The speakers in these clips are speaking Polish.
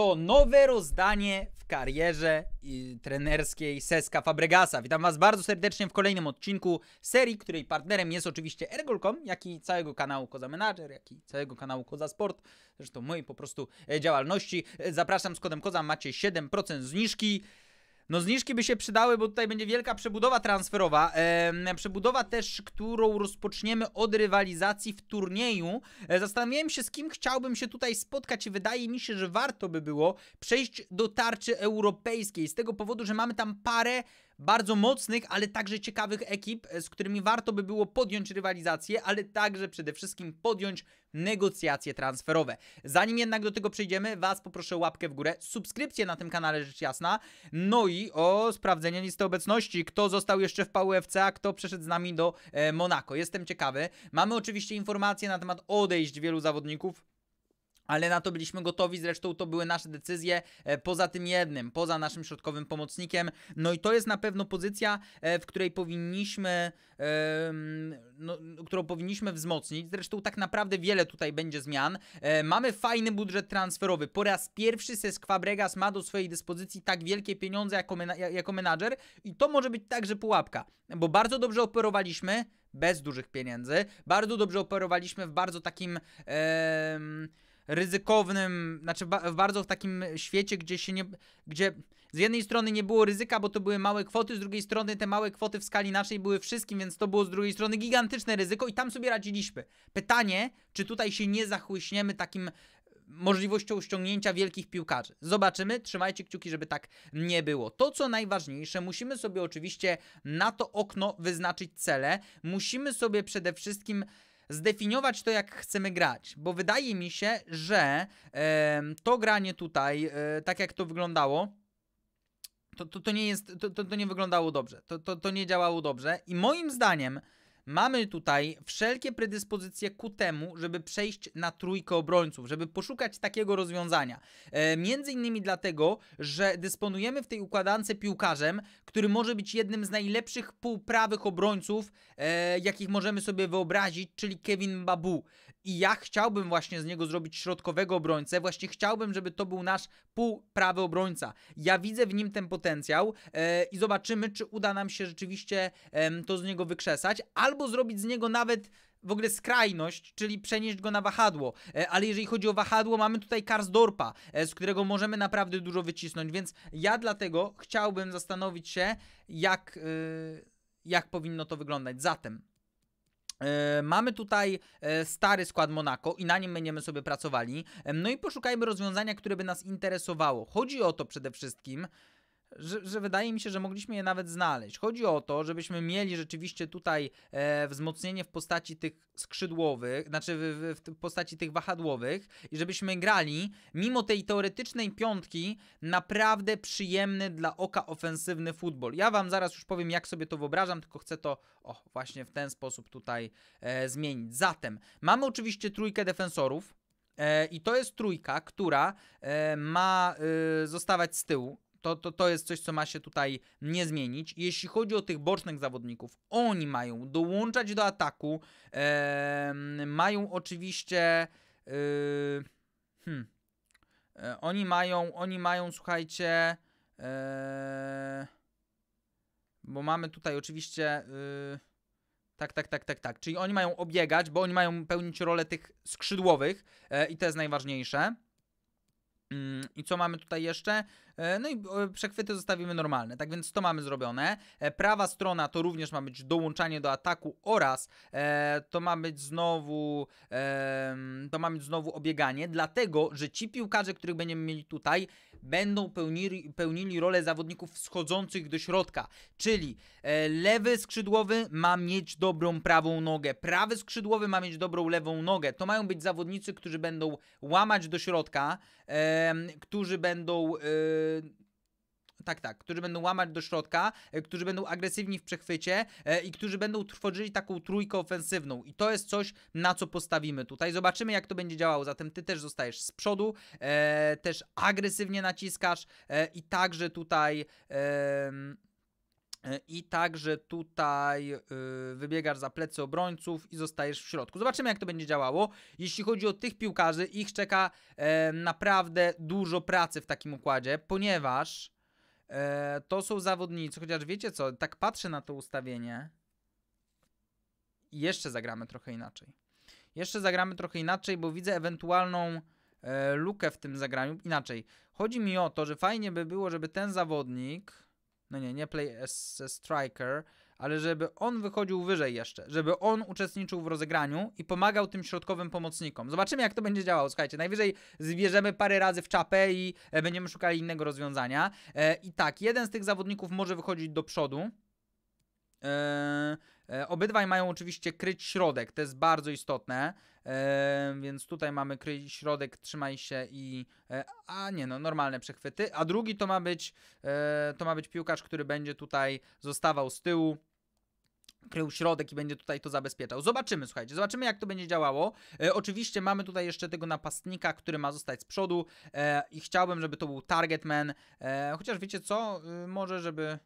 to nowe rozdanie w karierze y, trenerskiej Seska Fabregasa. Witam Was bardzo serdecznie w kolejnym odcinku serii, której partnerem jest oczywiście Ergol.com, jak i całego kanału Koza Manager, jak i całego kanału Koza Sport, zresztą mojej po prostu e, działalności. E, zapraszam z kodem Koza, macie 7% zniżki. No zniżki by się przydały, bo tutaj będzie wielka przebudowa transferowa. E, przebudowa też, którą rozpoczniemy od rywalizacji w turnieju. E, zastanawiałem się, z kim chciałbym się tutaj spotkać i wydaje mi się, że warto by było przejść do tarczy europejskiej. Z tego powodu, że mamy tam parę bardzo mocnych, ale także ciekawych ekip, e, z którymi warto by było podjąć rywalizację, ale także przede wszystkim podjąć negocjacje transferowe. Zanim jednak do tego przejdziemy, Was poproszę o łapkę w górę, subskrypcję na tym kanale rzecz jasna, no i o sprawdzenie listy obecności, kto został jeszcze w PUFC, a kto przeszedł z nami do e, Monako. Jestem ciekawy. Mamy oczywiście informacje na temat odejść wielu zawodników, ale na to byliśmy gotowi, zresztą to były nasze decyzje e, poza tym jednym, poza naszym środkowym pomocnikiem. No i to jest na pewno pozycja, e, w której powinniśmy, no, którą powinniśmy wzmocnić. Zresztą tak naprawdę wiele tutaj będzie zmian. E, mamy fajny budżet transferowy. Po raz pierwszy Sesquabregas ma do swojej dyspozycji tak wielkie pieniądze jako, mena jako menadżer i to może być także pułapka, bo bardzo dobrze operowaliśmy bez dużych pieniędzy, bardzo dobrze operowaliśmy w bardzo takim... Yy ryzykownym, znaczy ba, w bardzo w takim świecie, gdzie się nie, gdzie z jednej strony nie było ryzyka, bo to były małe kwoty, z drugiej strony te małe kwoty w skali naszej były wszystkim, więc to było z drugiej strony gigantyczne ryzyko i tam sobie radziliśmy. Pytanie, czy tutaj się nie zachłyśniemy takim e, możliwością ściągnięcia wielkich piłkarzy. Zobaczymy, trzymajcie kciuki, żeby tak nie było. To co najważniejsze, musimy sobie oczywiście na to okno wyznaczyć cele, musimy sobie przede wszystkim zdefiniować to, jak chcemy grać, bo wydaje mi się, że e, to granie tutaj, e, tak jak to wyglądało, to, to, to nie jest, to, to, to nie wyglądało dobrze, to, to, to nie działało dobrze i moim zdaniem Mamy tutaj wszelkie predyspozycje ku temu, żeby przejść na trójkę obrońców, żeby poszukać takiego rozwiązania. E, między innymi dlatego, że dysponujemy w tej układance piłkarzem, który może być jednym z najlepszych półprawych obrońców, e, jakich możemy sobie wyobrazić, czyli Kevin Babu. I ja chciałbym właśnie z niego zrobić środkowego obrońcę. Właśnie chciałbym, żeby to był nasz półprawy obrońca. Ja widzę w nim ten potencjał e, i zobaczymy, czy uda nam się rzeczywiście e, to z niego wykrzesać, albo zrobić z niego nawet w ogóle skrajność, czyli przenieść go na wahadło. E, ale jeżeli chodzi o wahadło, mamy tutaj Karsdorpa, e, z którego możemy naprawdę dużo wycisnąć, więc ja dlatego chciałbym zastanowić się, jak, e, jak powinno to wyglądać. Zatem E, mamy tutaj e, stary skład Monako i na nim będziemy sobie pracowali. E, no i poszukajmy rozwiązania, które by nas interesowało. Chodzi o to przede wszystkim, że, że, wydaje mi się, że mogliśmy je nawet znaleźć. Chodzi o to, żebyśmy mieli rzeczywiście tutaj e, wzmocnienie w postaci tych skrzydłowych, znaczy w, w, w, postaci tych wahadłowych i żebyśmy grali, mimo tej teoretycznej piątki, naprawdę przyjemny dla oka ofensywny futbol. Ja Wam zaraz już powiem, jak sobie to wyobrażam, tylko chcę to o, właśnie w ten sposób tutaj e, zmienić. Zatem mamy oczywiście trójkę defensorów. E, I to jest trójka, która e, ma y, zostawać z tyłu, to, to, to jest coś, co ma się tutaj nie zmienić. Jeśli chodzi o tych bocznych zawodników, oni mają dołączać do ataku. E, mają oczywiście. E, hmm, e, oni mają, oni mają, słuchajcie. bo mamy tutaj oczywiście. Tak, tak, tak, tak, tak. Czyli oni mają obiegać, bo oni mają pełnić rolę tych skrzydłowych e, i to jest najważniejsze. I co mamy tutaj jeszcze? E, no i e, przechwyty zostawimy normalne. Tak więc to mamy zrobione. E, prawa strona to również ma być dołączanie do ataku oraz to ma być znowu to ma być znowu obieganie, dlatego, że ci piłkarze, których będziemy mieli tutaj, będą pełnili, pełnili rolę zawodników wschodzących do środka, czyli lewy skrzydłowy ma mieć dobrą prawą nogę, prawy skrzydłowy ma mieć dobrą lewą nogę. To mają być zawodnicy, którzy będą łamać do środka, którzy będą Y, tak, tak, którzy będą łamać do środka, y, którzy będą agresywni w przechwycie y, i którzy będą tworzyli taką trójkę ofensywną. I to jest coś, na co postawimy tutaj. Zobaczymy, jak to będzie działało. Zatem ty też zostajesz z przodu, e, też agresywnie naciskasz e, i także tutaj. E, I także tutaj y, wybiegasz za plecy obrońców i zostajesz w środku. Zobaczymy, jak to będzie działało. Jeśli chodzi o tych piłkarzy, ich czeka e, naprawdę dużo pracy w takim układzie, ponieważ e, to są zawodnicy, chociaż wiecie co, tak patrzę na to ustawienie. I jeszcze zagramy trochę inaczej. Jeszcze zagramy trochę inaczej, bo widzę ewentualną lukę w tym zagraniu. Inaczej. Chodzi mi o to, że fajnie by było, żeby ten zawodnik no nie, nie play as a striker, ale żeby on wychodził wyżej jeszcze, żeby on uczestniczył w rozegraniu i pomagał tym środkowym pomocnikom. Zobaczymy, jak to będzie działało. Słuchajcie, najwyżej zwierzemy parę razy w czapę i e, będziemy szukali innego rozwiązania. E, I tak, jeden z tych zawodników może wychodzić do przodu. E, e, obydwaj mają oczywiście kryć środek, to jest bardzo istotne, e, więc tutaj mamy kryć środek, trzymaj się i, a nie no, normalne przechwyty, a drugi to ma być, to ma być piłkarz, który będzie tutaj zostawał z tyłu, krył środek i będzie tutaj to zabezpieczał. Zobaczymy, słuchajcie, zobaczymy jak to będzie działało. E, oczywiście mamy tutaj jeszcze tego napastnika, który ma zostać z przodu e, i chciałbym, żeby to był targetman, e, chociaż wiecie co, e, może żeby...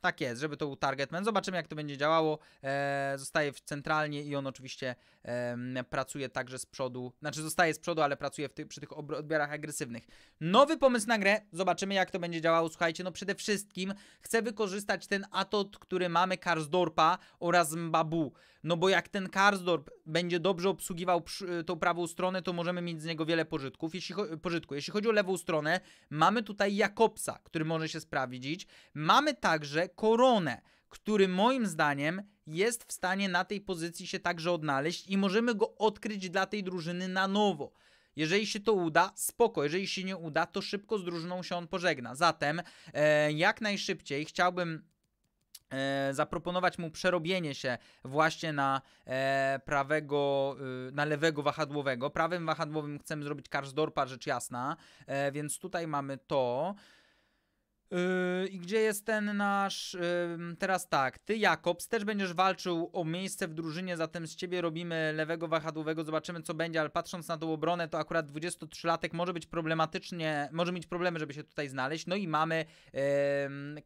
Tak jest, żeby to był targetman. Zobaczymy, jak to będzie działało. E, zostaje w centralnie i on oczywiście e, pracuje także z przodu. Znaczy, zostaje z przodu, ale pracuje ty przy tych odbiorach agresywnych. Nowy pomysł na grę. Zobaczymy, jak to będzie działało. Słuchajcie, no przede wszystkim chcę wykorzystać ten atut, który mamy Karsdorpa oraz Mbabu. No bo jak ten Karsdorp będzie dobrze obsługiwał e, tą prawą stronę, to możemy mieć z niego wiele pożytków. Jeśli, pożytku. Jeśli chodzi o lewą stronę, mamy tutaj Jakobsa, który może się sprawdzić. Mamy także Koronę, który moim zdaniem jest w stanie na tej pozycji się także odnaleźć i możemy go odkryć dla tej drużyny na nowo. Jeżeli się to uda, spoko. Jeżeli się nie uda, to szybko z drużyną się on pożegna. Zatem e, jak najszybciej chciałbym E, zaproponować mu przerobienie się właśnie na e, prawego, e, na lewego wahadłowego. Prawym wahadłowym chcemy zrobić Karsdorpa, rzecz jasna, e, więc tutaj mamy to. Yy, I gdzie jest ten nasz. teraz tak, ty Jakobs też będziesz walczył o miejsce w drużynie, zatem z ciebie robimy lewego wahadłowego, zobaczymy co będzie, ale patrząc na tą obronę, to akurat 23-latek może być problematycznie, może mieć problemy, żeby się tutaj znaleźć. No i mamy yy,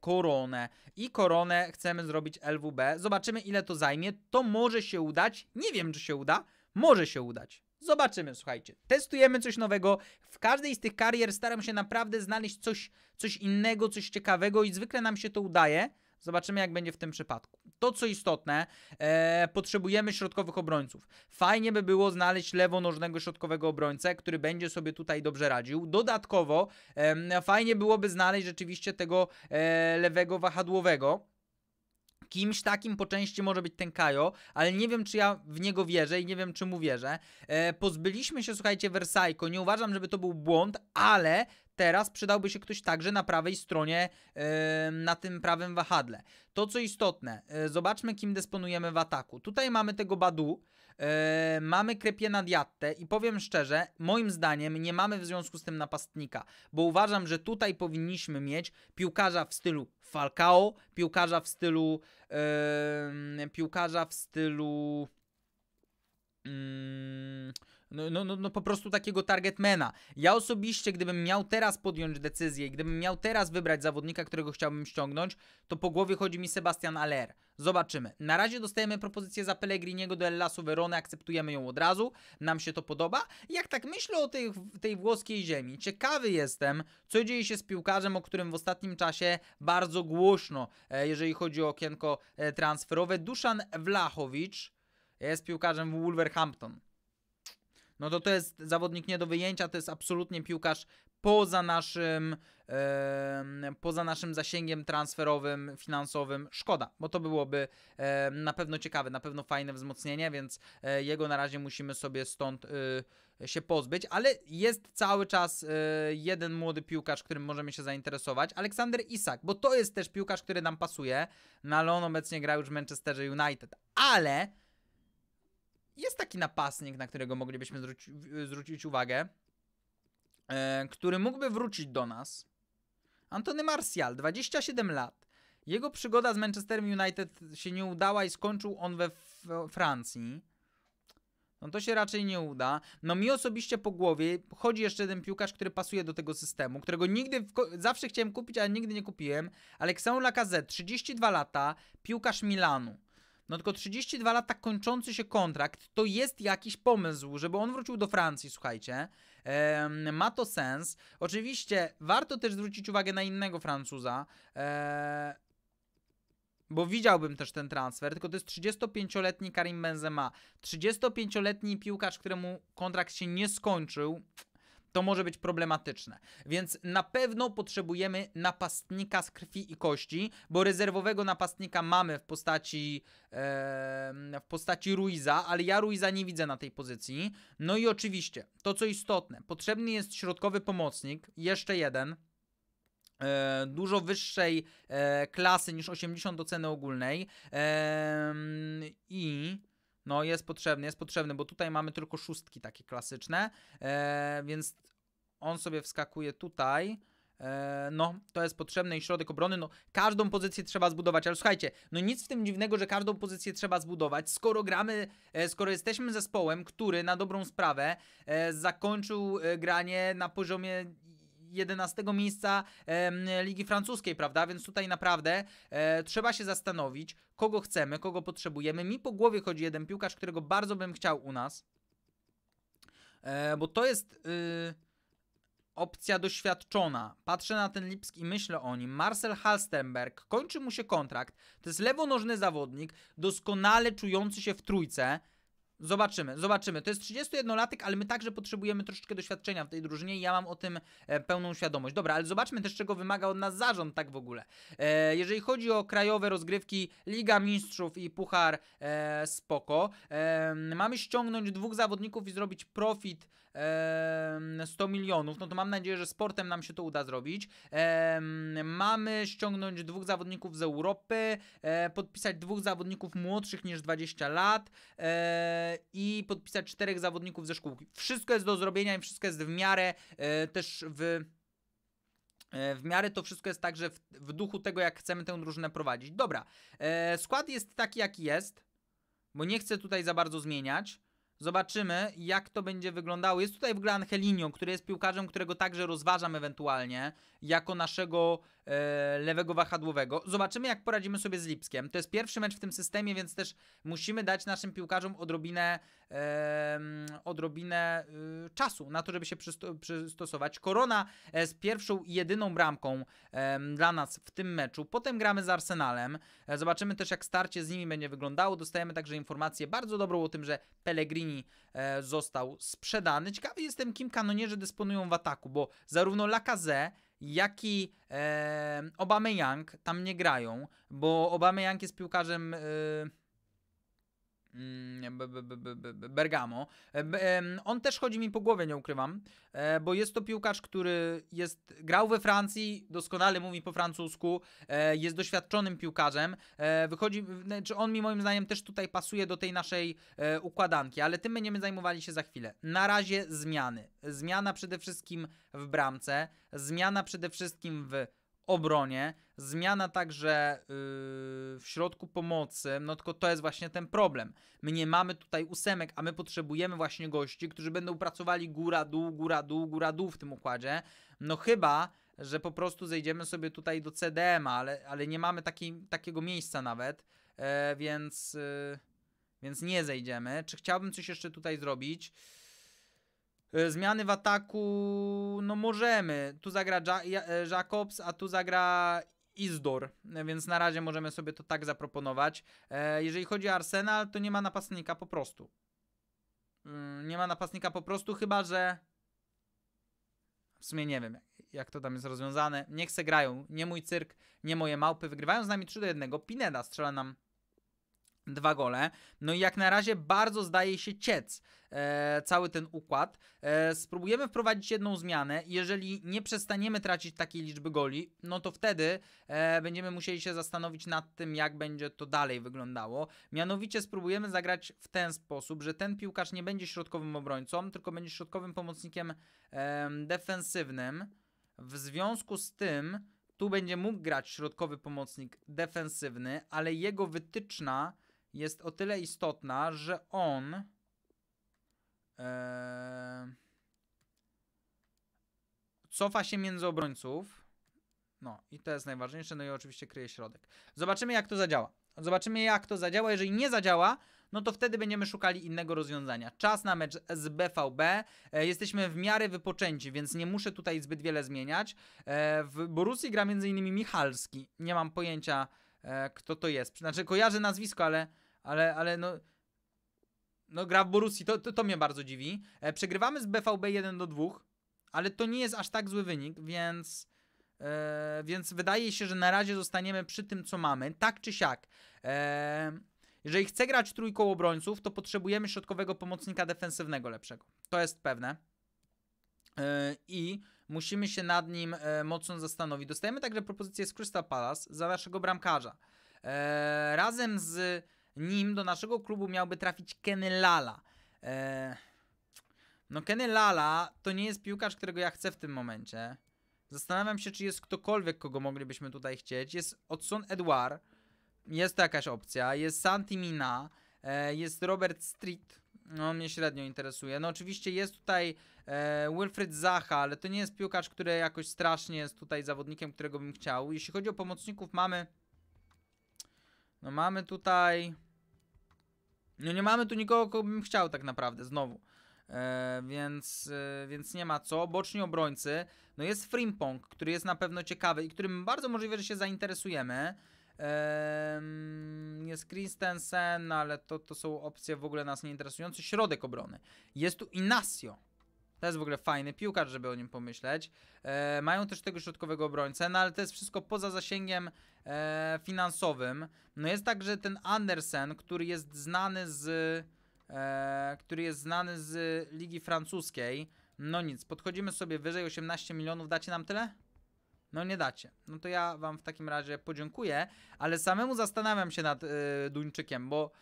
koronę. I koronę chcemy zrobić LWB. Zobaczymy ile to zajmie. To może się udać. Nie wiem, czy się uda. Może się udać. Zobaczymy, słuchajcie. Testujemy coś nowego. W każdej z tych karier staram się naprawdę znaleźć coś, coś innego, coś ciekawego i zwykle nam się to udaje. Zobaczymy, jak będzie w tym przypadku. To, co istotne, e, potrzebujemy środkowych obrońców. Fajnie by było znaleźć lewonożnego środkowego obrońcę, który będzie sobie tutaj dobrze radził. Dodatkowo, e, fajnie byłoby znaleźć rzeczywiście tego e, lewego wahadłowego Kimś takim po części może być ten Kajo, ale nie wiem, czy ja w niego wierzę i nie wiem, czy mu wierzę. E, pozbyliśmy się, słuchajcie, Versajko. Nie uważam, żeby to był błąd, ale teraz przydałby się ktoś także na prawej stronie, e, na tym prawym wahadle. To, co istotne, e, zobaczmy, kim dysponujemy w ataku. Tutaj mamy tego Badu, E, mamy na Diatte i powiem szczerze, moim zdaniem nie mamy w związku z tym napastnika, bo uważam, że tutaj powinniśmy mieć piłkarza w stylu Falcao, piłkarza w stylu piłkarza w stylu mm, no, no, no, no, po prostu takiego targetmana. Ja osobiście, gdybym miał teraz podjąć decyzję i gdybym miał teraz wybrać zawodnika, którego chciałbym ściągnąć, to po głowie chodzi mi Sebastian Aller. Zobaczymy. Na razie dostajemy propozycję za Pellegriniego do Ellasu Verona, akceptujemy ją od razu, nam się to podoba. Jak tak myślę o tej, tej włoskiej ziemi, ciekawy jestem, co dzieje się z piłkarzem, o którym w ostatnim czasie bardzo głośno, e, jeżeli chodzi o okienko e, transferowe. Duszan Wlachowicz jest piłkarzem w Wolverhampton. No to to jest zawodnik nie do wyjęcia, to jest absolutnie piłkarz poza naszym, poza naszym zasięgiem transferowym, finansowym. Szkoda, bo to byłoby na pewno ciekawe, na pewno fajne wzmocnienie, więc e, jego na razie musimy sobie stąd y, się pozbyć, ale jest cały czas y, jeden młody piłkarz, którym możemy się zainteresować, Aleksander Isak, bo to jest też piłkarz, który nam pasuje, no ale on obecnie gra już w Manchesterze United, ale jest taki napastnik, na którego moglibyśmy zwróci, zwrócić uwagę, e, który mógłby wrócić do nas. Antony Martial, 27 lat. Jego przygoda z Manchesterem United się nie udała i skończył on we Francji. No to się raczej nie uda. No mi osobiście po głowie chodzi jeszcze jeden piłkarz, który pasuje do tego systemu, którego nigdy, zawsze chciałem kupić, ale nigdy nie kupiłem. Alexandre Lacazette, 32 lata, piłkarz Milanu. No tylko 32 lata tak kończący się kontrakt to jest jakiś pomysł, żeby on wrócił do Francji, słuchajcie. ma to sens. Oczywiście warto też zwrócić uwagę na innego Francuza. E, bo widziałbym też ten transfer, tylko to jest 35-letni Karim Benzema. 35-letni piłkarz, któremu kontrakt się nie skończył to może być problematyczne. Więc na pewno potrzebujemy napastnika z krwi i kości, bo rezerwowego napastnika mamy w postaci w postaci Ruiza, ale ja Ruiza nie widzę na tej pozycji. No i oczywiście, to co istotne, potrzebny jest środkowy pomocnik, jeszcze jeden e, dużo wyższej e, klasy niż 80 do ceny ogólnej i no jest potrzebny, jest potrzebny, bo tutaj mamy tylko szóstki takie klasyczne, e, więc on sobie wskakuje tutaj. E, no, to jest potrzebne i środek obrony, no każdą pozycję trzeba zbudować, ale słuchajcie, no nic w tym dziwnego, że każdą pozycję trzeba zbudować, skoro gramy, e, skoro jesteśmy zespołem, który na dobrą sprawę e, zakończył granie na poziomie 11 miejsca Ligi Francuskiej, prawda? Więc tutaj naprawdę e, trzeba się zastanowić, kogo chcemy, kogo potrzebujemy. Mi po głowie chodzi jeden piłkarz, którego bardzo bym chciał u nas, e, bo to jest y, opcja doświadczona. Patrzę na ten Lipsk i myślę o nim. Marcel Halstenberg, kończy mu się kontrakt. To jest lewonożny zawodnik, doskonale czujący się w trójce. Zobaczymy, zobaczymy. To jest 31-latek, ale my także potrzebujemy troszeczkę doświadczenia w tej drużynie i ja mam o tym e, pełną świadomość. Dobra, ale zobaczmy też, czego wymaga od nas zarząd tak w ogóle. E, jeżeli chodzi o krajowe rozgrywki, Liga Mistrzów i Puchar e, spoko. E, mamy ściągnąć dwóch zawodników i zrobić profit 100 milionów, no to mam nadzieję, że sportem nam się to uda zrobić. Mamy ściągnąć dwóch zawodników z Europy, e, podpisać dwóch zawodników młodszych niż 20 lat e, i podpisać czterech zawodników ze szkółki. Wszystko jest do zrobienia i wszystko jest w miarę e, też w w miarę to wszystko jest także w, w, duchu tego, jak chcemy tę drużynę prowadzić. Dobra, e, skład jest taki, jaki jest, bo nie chcę tutaj za bardzo zmieniać. Zobaczymy, jak to będzie wyglądało. Jest tutaj w ogóle Angelinio, który jest piłkarzem, którego także rozważam ewentualnie jako naszego e, lewego wahadłowego. Zobaczymy, jak poradzimy sobie z Lipskiem. To jest pierwszy mecz w tym systemie, więc też musimy dać naszym piłkarzom odrobinę, e, odrobinę e, czasu na to, żeby się przysto przystosować. Korona e, z pierwszą i jedyną bramką e, dla nas w tym meczu. Potem gramy z Arsenalem. E, zobaczymy też, jak starcie z nimi będzie wyglądało. Dostajemy także informację bardzo dobrą o tym, że Pellegrini e, został sprzedany. Ciekawy jestem, kim kanonierzy dysponują w ataku, bo zarówno Lakaze, jak i e, Aubameyang tam nie grają, bo Aubameyang jest piłkarzem... E, Bergamo. On też chodzi mi po głowie, nie ukrywam, e, bo jest to piłkarz, który jest, grał we Francji, doskonale mówi po francusku, e, jest doświadczonym piłkarzem. E, wychodzi, znaczy on mi moim zdaniem też tutaj pasuje do tej naszej układanki, ale tym będziemy zajmowali się za chwilę. Na razie zmiany. Zmiana przede wszystkim w bramce, zmiana przede wszystkim w obronie, Zmiana także y, w środku pomocy, no tylko to jest właśnie ten problem. My nie mamy tutaj ósemek, a my potrzebujemy właśnie gości, którzy będą pracowali góra, dół, góra, dół, góra, dół w tym układzie. No chyba, że po prostu zejdziemy sobie tutaj do CDM, ale, ale nie mamy taki, takiego miejsca nawet, e, więc, y, więc nie zejdziemy. Czy chciałbym coś jeszcze tutaj zrobić? E, zmiany w ataku, no możemy. Tu zagra ja e, Jacobs, a tu zagra Izdor, więc na razie możemy sobie to tak zaproponować. E, jeżeli chodzi o Arsenal, to nie ma napastnika po prostu. Mm, nie ma napastnika po prostu, chyba że w sumie nie wiem, jak to tam jest rozwiązane. Niech se grają. Nie mój cyrk, nie moje małpy. Wygrywają z nami 3 do 1. Pineda strzela nam dwa gole. No i jak na razie bardzo zdaje się ciec e, cały ten układ. E, spróbujemy wprowadzić jedną zmianę. Jeżeli nie przestaniemy tracić takiej liczby goli, no to wtedy e, będziemy musieli się zastanowić nad tym, jak będzie to dalej wyglądało. Mianowicie spróbujemy zagrać w ten sposób, że ten piłkarz nie będzie środkowym obrońcą, tylko będzie środkowym pomocnikiem defensywnym. W związku z tym tu będzie mógł grać środkowy pomocnik defensywny, ale jego wytyczna jest o tyle istotna, że on e, cofa się między obrońców. No i to jest najważniejsze, no i oczywiście kryje środek. Zobaczymy jak to zadziała. Zobaczymy jak to zadziała. Jeżeli nie zadziała, no to wtedy będziemy szukali innego rozwiązania. Czas na mecz z BVB. E, jesteśmy w miarę wypoczęci, więc nie muszę tutaj zbyt wiele zmieniać. E, w Borussii gra m.in. Michalski. Nie mam pojęcia, e, kto to jest. Znaczy, kojarzę nazwisko, ale ale, ale no... No gra w Borussii, to, to, to mnie bardzo dziwi. E, przegrywamy z BVB 1 do 2, ale to nie jest aż tak zły wynik, więc... E, więc wydaje się, że na razie zostaniemy przy tym, co mamy. Tak czy siak. E, jeżeli chce grać trójką obrońców, to potrzebujemy środkowego pomocnika defensywnego lepszego. To jest pewne. E, I musimy się nad nim e, mocno zastanowić. Dostajemy także propozycję z Crystal Palace za naszego bramkarza. E, razem z nim do naszego klubu miałby trafić Kenny Lala. Eee, no Kenny Lala to nie jest piłkarz, którego ja chcę w tym momencie. Zastanawiam się, czy jest ktokolwiek, kogo moglibyśmy tutaj chcieć. Jest Odson Edward, jest to jakaś opcja, jest Santi Mina, e, jest Robert Street, no on mnie średnio interesuje. No oczywiście jest tutaj e, Wilfred Zaha, ale to nie jest piłkarz, który jakoś strasznie jest tutaj zawodnikiem, którego bym chciał. Jeśli chodzi o pomocników, mamy no mamy tutaj... No nie mamy tu nikogo, kogo bym chciał tak naprawdę, znowu. E, więc, e, więc nie ma co. Boczni obrońcy. No jest Frimpong, który jest na pewno ciekawy i którym bardzo możliwe, że się zainteresujemy. jest Christensen, ale to, to są opcje w ogóle nas nie interesujące. Środek obrony. Jest tu Inacio to jest w ogóle fajny piłkarz, żeby o nim pomyśleć. E, mają też tego środkowego obrońcę, no ale to jest wszystko poza zasięgiem e, finansowym. No jest także ten Andersen, który jest znany z... E, który jest znany z Ligi Francuskiej. No nic, podchodzimy sobie wyżej 18 milionów, dacie nam tyle? No nie dacie. No to ja wam w takim razie podziękuję, ale samemu zastanawiam się nad yy, Duńczykiem, bo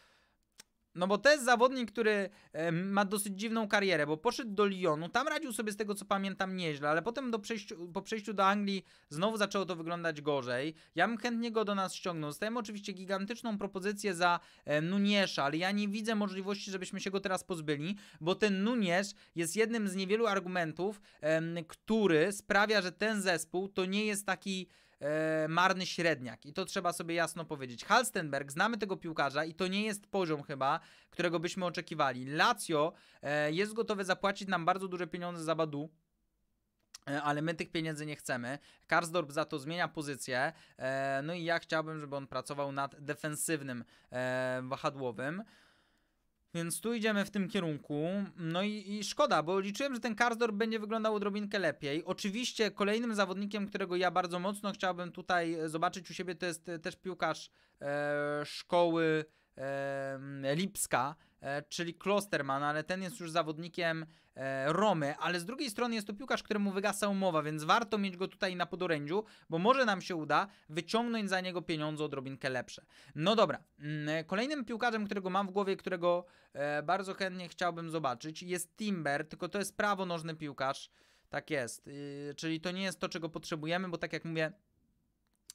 no bo to jest zawodnik, który e, ma dosyć dziwną karierę, bo poszedł do Lyonu, tam radził sobie z tego co pamiętam nieźle, ale potem do przejściu, po przejściu do Anglii znowu zaczęło to wyglądać gorzej. Ja bym chętnie go do nas ściągnął. Zostałem oczywiście gigantyczną propozycję za e, Nuniesza, ale ja nie widzę możliwości, żebyśmy się go teraz pozbyli, bo ten Nuniesz jest jednym z niewielu argumentów, który sprawia, że ten zespół to nie jest taki e, marny średniak. I to trzeba sobie jasno powiedzieć. Halstenberg, znamy tego piłkarza i to nie jest poziom chyba, którego byśmy oczekiwali. Lazio e, jest gotowe zapłacić nam bardzo duże pieniądze za Badu e, ale my tych pieniędzy nie chcemy. Karsdorp za to zmienia pozycję. E, no i ja chciałbym, żeby on pracował nad defensywnym e, wahadłowym. Więc tu idziemy w tym kierunku. No i, i, szkoda, bo liczyłem, że ten Karsdorp będzie wyglądał odrobinkę lepiej. Oczywiście kolejnym zawodnikiem, którego ja bardzo mocno chciałbym tutaj zobaczyć u siebie, to jest e, też piłkarz e, szkoły e, Lipska, E, czyli Klosterman, ale ten jest już zawodnikiem e, Romy, ale z drugiej strony jest to piłkarz, któremu wygasa umowa, więc warto mieć go tutaj na podorędziu, bo może nam się uda wyciągnąć za niego pieniądze odrobinkę lepsze. No dobra, mm, e, kolejnym piłkarzem, którego mam w głowie, którego bardzo chętnie chciałbym zobaczyć jest Timber, tylko to jest prawonożny piłkarz, tak jest, y, czyli to nie jest to, czego potrzebujemy, bo tak jak mówię,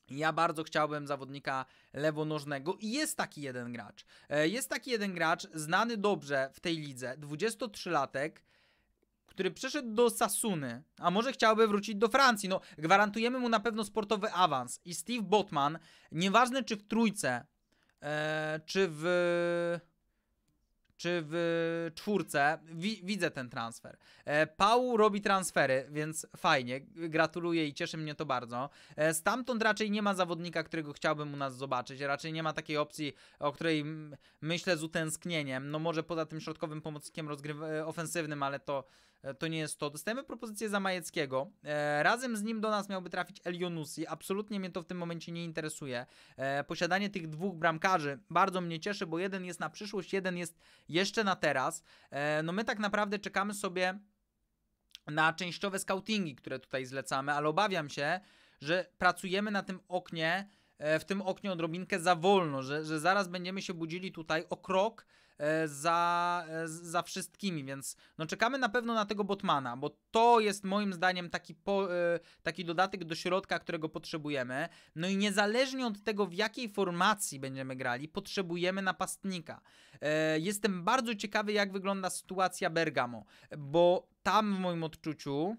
ja bardzo chciałbym zawodnika lewonożnego i jest taki jeden gracz. E, jest taki jeden gracz, znany dobrze w tej lidze, 23-latek, który przeszedł do Sasuny, a może chciałby wrócić do Francji. No, gwarantujemy mu na pewno sportowy awans. I Steve Botman, nieważne czy w trójce, e, czy w czy w czwórce wi widzę ten transfer. E, Pau robi transfery, więc fajnie, gratuluję i cieszy mnie to bardzo. E, stamtąd raczej nie ma zawodnika, którego chciałbym u nas zobaczyć, raczej nie ma takiej opcji, o której myślę z utęsknieniem, no może poza tym środkowym pomocnikiem e, ofensywnym, ale to E, to nie jest to. Dostajemy propozycję Zamajeckiego. E, razem z nim do nas miałby trafić Elionusi. Absolutnie mnie to w tym momencie nie interesuje. E, posiadanie tych dwóch bramkarzy bardzo mnie cieszy, bo jeden jest na przyszłość, jeden jest jeszcze na teraz. E, no my tak naprawdę czekamy sobie na częściowe scoutingi, które tutaj zlecamy, ale obawiam się, że pracujemy na tym oknie, e, w tym oknie odrobinkę za wolno, że, że zaraz będziemy się budzili tutaj o krok E, za, e, za wszystkimi, więc no czekamy na pewno na tego Botmana, bo to jest moim zdaniem taki, po, e, taki dodatek do środka, którego potrzebujemy. No i niezależnie od tego, w jakiej formacji będziemy grali, potrzebujemy napastnika. Jestem bardzo ciekawy, jak wygląda sytuacja Bergamo, bo tam w moim odczuciu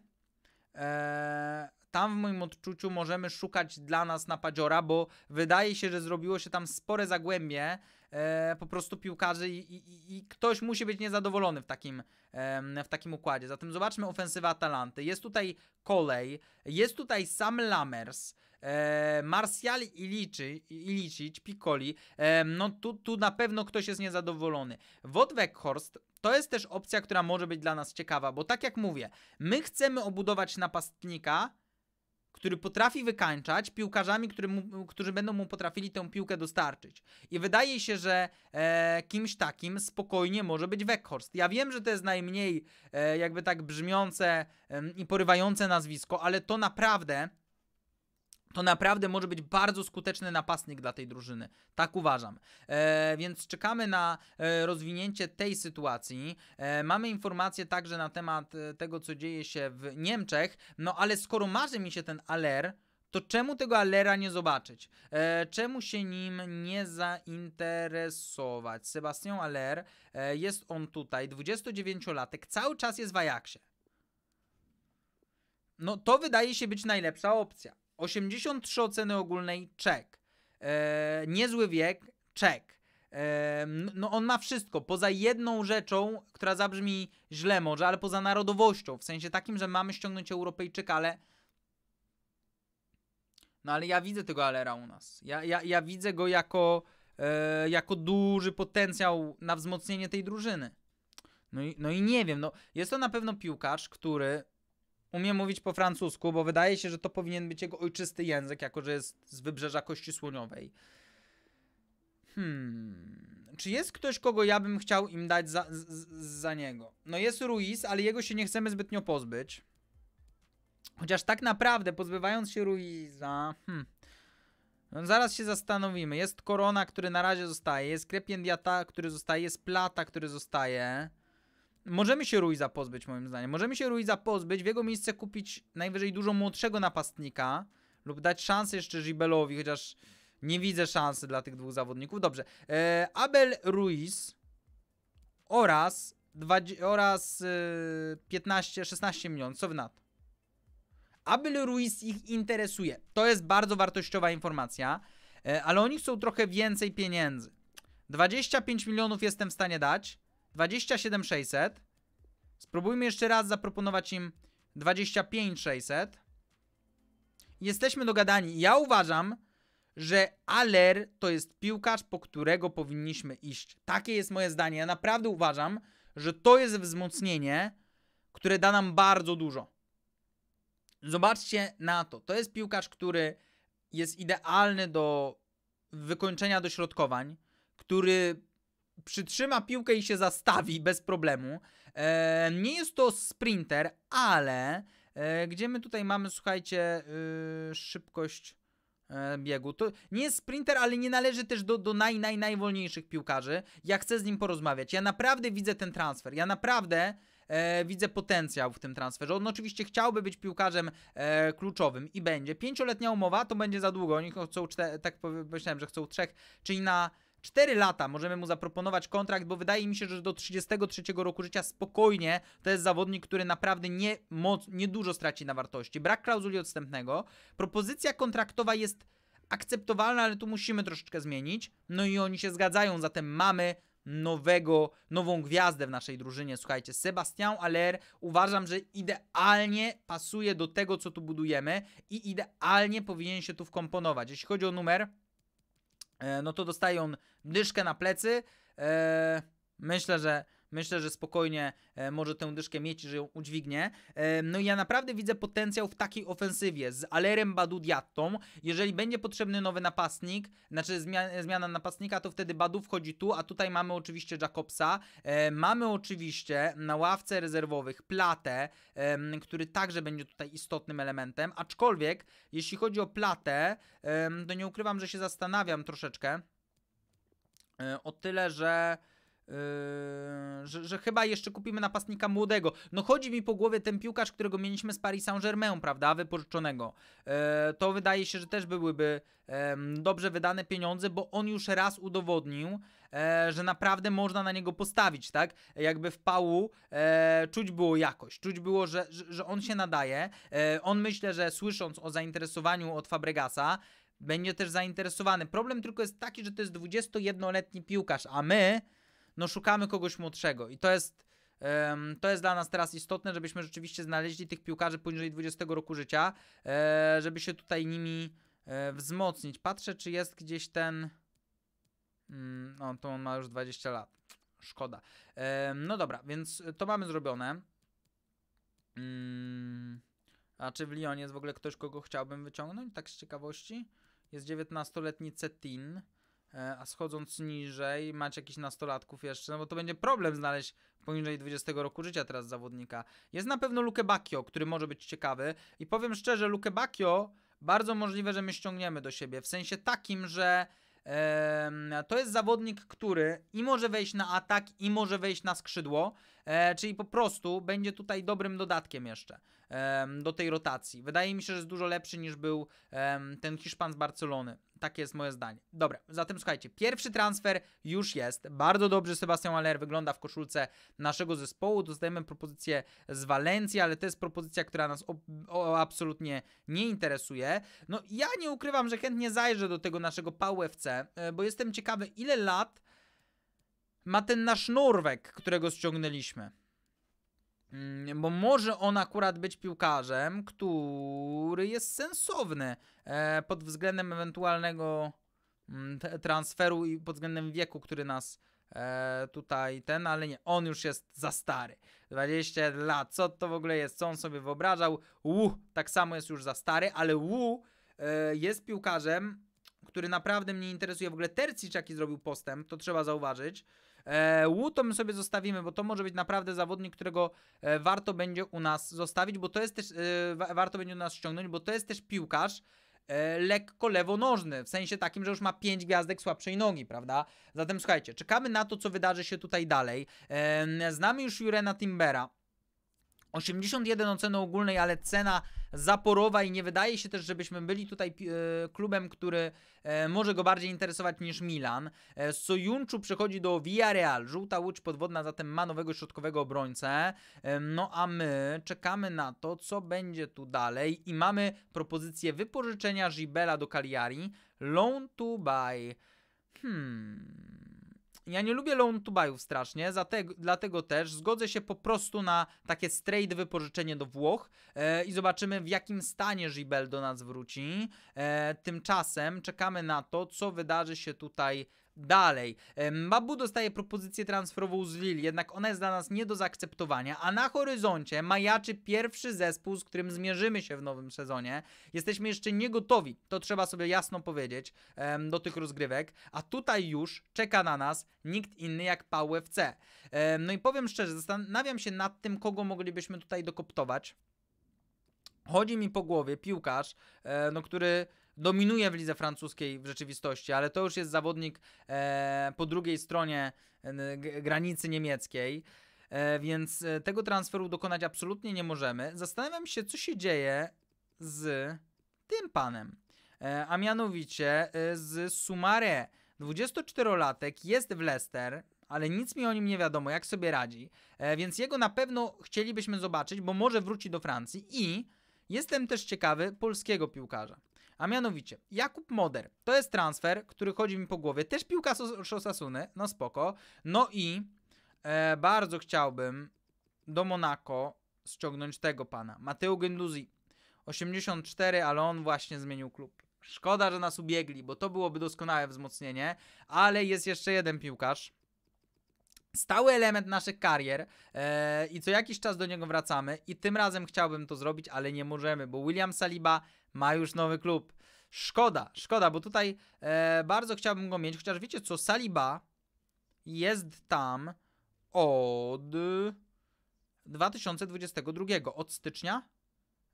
tam w moim odczuciu możemy szukać dla nas napadziora, bo wydaje się, że zrobiło się tam spore zagłębie e, po prostu piłkarzy i, i, i, ktoś musi być niezadowolony w takim, e, w takim układzie. Zatem zobaczmy ofensywę Atalanty. Jest tutaj Kolej, jest tutaj sam Lamers, e, Martial Iliczy, Ilicic, Piccoli. E, no tu, tu na pewno ktoś jest niezadowolony. Wod Weghorst to jest też opcja, która może być dla nas ciekawa, bo tak jak mówię, my chcemy obudować napastnika, który potrafi wykańczać piłkarzami, mu, którzy będą mu potrafili tę piłkę dostarczyć. I wydaje się, że e, kimś takim spokojnie może być Weghorst. Ja wiem, że to jest najmniej e, jakby tak brzmiące e, i porywające nazwisko, ale to naprawdę to naprawdę może być bardzo skuteczny napastnik dla tej drużyny. Tak uważam. E, więc czekamy na e, rozwinięcie tej sytuacji. E, mamy informacje także na temat e, tego, co dzieje się w Niemczech. No ale skoro marzy mi się ten aler, to czemu tego Allera nie zobaczyć? E, czemu się nim nie zainteresować? Sebastian Aller, e, jest on tutaj, 29-latek, cały czas jest w Ajaxie. No to wydaje się być najlepsza opcja. 83 oceny ogólnej czek. E, niezły wiek czek. E, no on ma wszystko, poza jedną rzeczą, która zabrzmi źle może, ale poza narodowością, w sensie takim, że mamy ściągnąć Europejczyka, ale no ale ja widzę tego Alera u nas. Ja, ja, ja widzę go jako, e, jako duży potencjał na wzmocnienie tej drużyny. No i, no i nie wiem, no, jest to na pewno piłkarz, który umie mówić po francusku, bo wydaje się, że to powinien być jego ojczysty język, jako że jest z wybrzeża Kości Słoniowej. Hmm. Czy jest ktoś, kogo ja bym chciał im dać za, z, za niego? No jest Ruiz, ale jego się nie chcemy zbytnio pozbyć. Chociaż tak naprawdę, pozbywając się Ruiza... Hmm. No zaraz się zastanowimy. Jest Korona, który na razie zostaje. Jest Krepien Diata, który zostaje. Jest Plata, który zostaje możemy się Ruiza pozbyć, moim zdaniem. Możemy się Ruiza pozbyć, w jego miejsce kupić najwyżej dużo młodszego napastnika lub dać szansę jeszcze Gibelowi, chociaż nie widzę szansy dla tych dwóch zawodników. Dobrze. E, Abel Ruiz oraz, oraz e, 15, 16 milionów. Co w na Abel Ruiz ich interesuje. To jest bardzo wartościowa informacja, e, ale oni chcą trochę więcej pieniędzy. 25 milionów jestem w stanie dać. 27600. Spróbujmy jeszcze raz zaproponować im 25600. Jesteśmy dogadani. Ja uważam, że Aller to jest piłkarz, po którego powinniśmy iść. Takie jest moje zdanie. Ja naprawdę uważam, że to jest wzmocnienie, które da nam bardzo dużo. Zobaczcie na to. To jest piłkarz, który jest idealny do wykończenia dośrodkowań, który przytrzyma piłkę i się zastawi bez problemu. E, nie jest to sprinter, ale e, gdzie my tutaj mamy, słuchajcie, y, szybkość e, biegu. To nie jest sprinter, ale nie należy też do, do naj, naj, najwolniejszych piłkarzy. Ja chcę z nim porozmawiać. Ja naprawdę widzę ten transfer. Ja naprawdę e, widzę potencjał w tym transferze. On oczywiście chciałby być piłkarzem e, kluczowym i będzie. Pięcioletnia umowa to będzie za długo. Oni chcą, tak myślałem, że chcą trzech, czyli na 4 lata możemy mu zaproponować kontrakt, bo wydaje mi się, że do 33 roku życia spokojnie to jest zawodnik, który naprawdę nie, moc, nie dużo straci na wartości. Brak klauzuli odstępnego. Propozycja kontraktowa jest akceptowalna, ale tu musimy troszeczkę zmienić. No i oni się zgadzają, zatem mamy nowego, nową gwiazdę w naszej drużynie. Słuchajcie, Sebastian Aller uważam, że idealnie pasuje do tego, co tu budujemy i idealnie powinien się tu wkomponować. Jeśli chodzi o numer, E, no to dostaje on dyszkę na plecy. E, myślę, że Myślę, że spokojnie e, może tę dyszkę mieć, że ją udźwignie. E, no i ja naprawdę widzę potencjał w takiej ofensywie z Alerem Badu Diattą. Jeżeli będzie potrzebny nowy napastnik, znaczy zmiana, zmiana napastnika, to wtedy Badu wchodzi tu, a tutaj mamy oczywiście Jacobsa. E, mamy oczywiście na ławce rezerwowych Platę, który także będzie tutaj istotnym elementem. Aczkolwiek, jeśli chodzi o Platę, to nie ukrywam, że się zastanawiam troszeczkę. O tyle, że Yy, że, że, chyba jeszcze kupimy napastnika młodego. No chodzi mi po głowie ten piłkarz, którego mieliśmy z Paris Saint-Germain, prawda, wypożyczonego. Yy, to wydaje się, że też byłyby yy, dobrze wydane pieniądze, bo on już raz udowodnił, e, że naprawdę można na niego postawić, tak? Jakby w pału e, czuć było jakość, czuć było, że, że, że on się nadaje. E, on myślę, że słysząc o zainteresowaniu od Fabregasa, będzie też zainteresowany. Problem tylko jest taki, że to jest 21-letni piłkarz, a my no szukamy kogoś młodszego i to jest to jest dla nas teraz istotne, żebyśmy rzeczywiście znaleźli tych piłkarzy poniżej 20 roku życia, e, żeby się tutaj nimi e, wzmocnić. Patrzę, czy jest gdzieś ten. No, to on ma już 20 lat. Szkoda. No dobra, więc to mamy zrobione. Mm, a czy w Lyonie jest w ogóle ktoś, kogo chciałbym wyciągnąć? Tak z ciekawości. Jest 19-letni Cetin. E, a schodząc niżej macie jakichś nastolatków jeszcze, no bo to będzie problem znaleźć poniżej 20 roku życia teraz zawodnika. Jest na pewno Luke Bacchio, który może być ciekawy i powiem szczerze, Luke Bacchio bardzo możliwe, że my ściągniemy do siebie, w sensie takim, że to jest zawodnik, który i może wejść na atak, i może wejść na skrzydło, e, czyli po prostu będzie tutaj dobrym dodatkiem jeszcze do tej rotacji. Wydaje mi się, że jest dużo lepszy niż był ten Hiszpan z Barcelony. Takie jest moje zdanie. Dobra, zatem słuchajcie, pierwszy transfer już jest. Bardzo dobrze Sebastian Aller wygląda w koszulce naszego zespołu. Dostajemy propozycję z Walencji, ale to jest propozycja, która nas o, o, absolutnie nie interesuje. No ja nie ukrywam, że chętnie zajrzę do tego naszego PAUFC, e, bo jestem ciekawy ile lat ma ten nasz Norwek, którego ściągnęliśmy. Mm, bo może on akurat być piłkarzem, który jest sensowny e, pod względem ewentualnego mm, transferu i pod względem wieku, który nas e, tutaj ten, ale nie, on już jest za stary. 20 lat, co to w ogóle jest, co on sobie wyobrażał? Wu, tak samo jest już za stary, ale Wu e, jest piłkarzem, który naprawdę mnie interesuje. W ogóle Tercic jaki zrobił postęp, to trzeba zauważyć. E, Łuto my sobie zostawimy, bo to może być naprawdę zawodnik, którego e, warto będzie u nas zostawić, bo to jest też, e, warto będzie u nas ściągnąć, bo to jest też piłkarz, lekko lewonożny, w sensie takim, że już ma 5 gwiazdek słabszej nogi, prawda? Zatem słuchajcie, czekamy na to, co wydarzy się tutaj dalej. Znamy już Jurena Timbera. 81 oceny ogólnej, ale cena zaporowa i nie wydaje się też, żebyśmy byli tutaj e, klubem, który e, może go bardziej interesować niż Milan. E, Sojunczu przychodzi do Villarreal, żółta łódź podwodna zatem ma nowego środkowego obrońcę, no a my czekamy na to, co będzie tu dalej i mamy propozycję wypożyczenia Gibela do Cagliari, loan to buy. Hmm... Ja nie lubię loan to buyów strasznie, dlatego, dlatego też zgodzę się po prostu na takie straight wypożyczenie do Włoch e, i zobaczymy w jakim stanie Gibel do nas wróci. E, tymczasem czekamy na to, co wydarzy się tutaj Dalej, Babu dostaje propozycję transferową z Lille, jednak ona jest dla nas nie do zaakceptowania, a na horyzoncie majaczy pierwszy zespół, z którym zmierzymy się w nowym sezonie. Jesteśmy jeszcze nie gotowi, to trzeba sobie jasno powiedzieć, do tych rozgrywek, a tutaj już czeka na nas nikt inny jak Pał FC. No i powiem szczerze, zastanawiam się nad tym, kogo moglibyśmy tutaj dokoptować. Chodzi mi po głowie piłkarz, e, no który dominuje w lidze francuskiej w rzeczywistości, ale to już jest zawodnik e, po drugiej stronie e, granicy niemieckiej. E, więc e, tego transferu dokonać absolutnie nie możemy. Zastanawiam się, co się dzieje z tym panem, e, a mianowicie e, z Sumare. 24-latek jest w Leicester, ale nic mi o nim nie wiadomo, jak sobie radzi, e, więc jego na pewno chcielibyśmy zobaczyć, bo może wróci do Francji i jestem też ciekawy polskiego piłkarza. A mianowicie, Jakub Moder. To jest transfer, który chodzi mi po głowie. Też piłka Sosasuny, no spoko. No i e, bardzo chciałbym do Monako ściągnąć tego pana. Mateo Genduzi. 84, ale on właśnie zmienił klub. Szkoda, że nas ubiegli, bo to byłoby doskonałe wzmocnienie, ale jest jeszcze jeden piłkarz. Stały element naszych karier e, i co jakiś czas do niego wracamy i tym razem chciałbym to zrobić, ale nie możemy, bo William Saliba ma już nowy klub. Szkoda, szkoda, bo tutaj e, bardzo chciałbym go mieć, chociaż wiecie co, Saliba jest tam od 2022, od stycznia.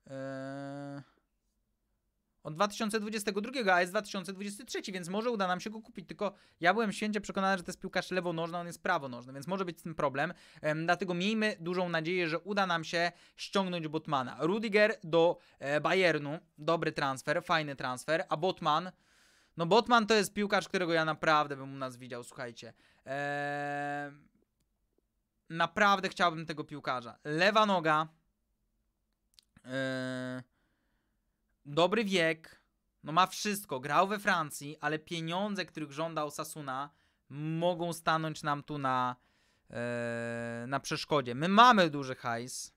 E, od 2022, a jest 2023, więc może uda nam się go kupić. Tylko ja byłem święcie przekonany, że to jest piłkarz lewonożny, on jest prawonożny, więc może być z tym problem. Ehm, dlatego miejmy dużą nadzieję, że uda nam się ściągnąć Botmana. Rudiger do e, Bayernu, dobry transfer, fajny transfer, a Botman. No, Botman to jest piłkarz, którego ja naprawdę bym u nas widział, słuchajcie. naprawdę chciałbym tego piłkarza. Lewa noga. E, dobry wiek, no ma wszystko, grał we Francji, ale pieniądze, których żądał Sasuna, mogą stanąć nam tu na, e, na przeszkodzie. My mamy duży hajs,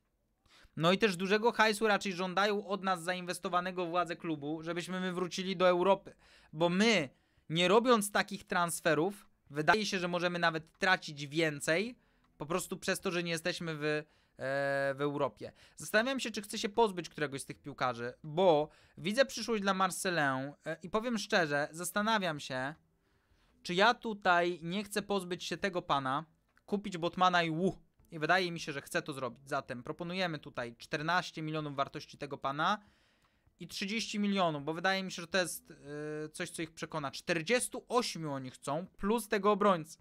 no i też dużego hajsu raczej żądają od nas zainwestowanego władze klubu, żebyśmy my wrócili do Europy, bo my, nie robiąc takich transferów, wydaje się, że możemy nawet tracić więcej, po prostu przez to, że nie jesteśmy w E, w Europie. Zastanawiam się, czy chce się pozbyć któregoś z tych piłkarzy, bo widzę przyszłość dla Marcelę e, i powiem szczerze, zastanawiam się, czy ja tutaj nie chcę pozbyć się tego pana, kupić Botmana i Wu. I wydaje mi się, że chcę to zrobić. Zatem proponujemy tutaj 14 milionów wartości tego pana i 30 milionów, bo wydaje mi się, że to jest yy, coś, co ich przekona. 48 oni chcą, plus tego obrońcy.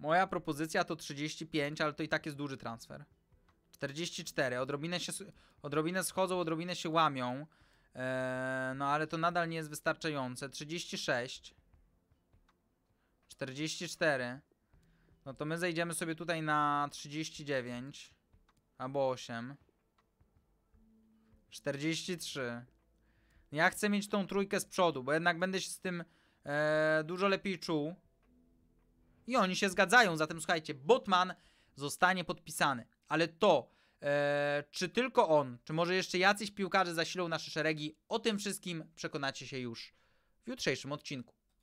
Moja propozycja to 35, ale to i tak jest duży transfer. 44, odrobinę, się, odrobinę schodzą, odrobinę się łamią. Eee, no ale to nadal nie jest wystarczające. 36. 44. No to my zejdziemy sobie tutaj na 39. Albo 8. 43. Ja chcę mieć tą trójkę z przodu, bo jednak będę się z tym e, dużo lepiej czuł. I oni się zgadzają, zatem słuchajcie, Botman zostanie podpisany. Ale to, e, czy tylko on, czy może jeszcze jacyś piłkarze zasilą nasze szeregi, o tym wszystkim przekonacie się już w jutrzejszym odcinku.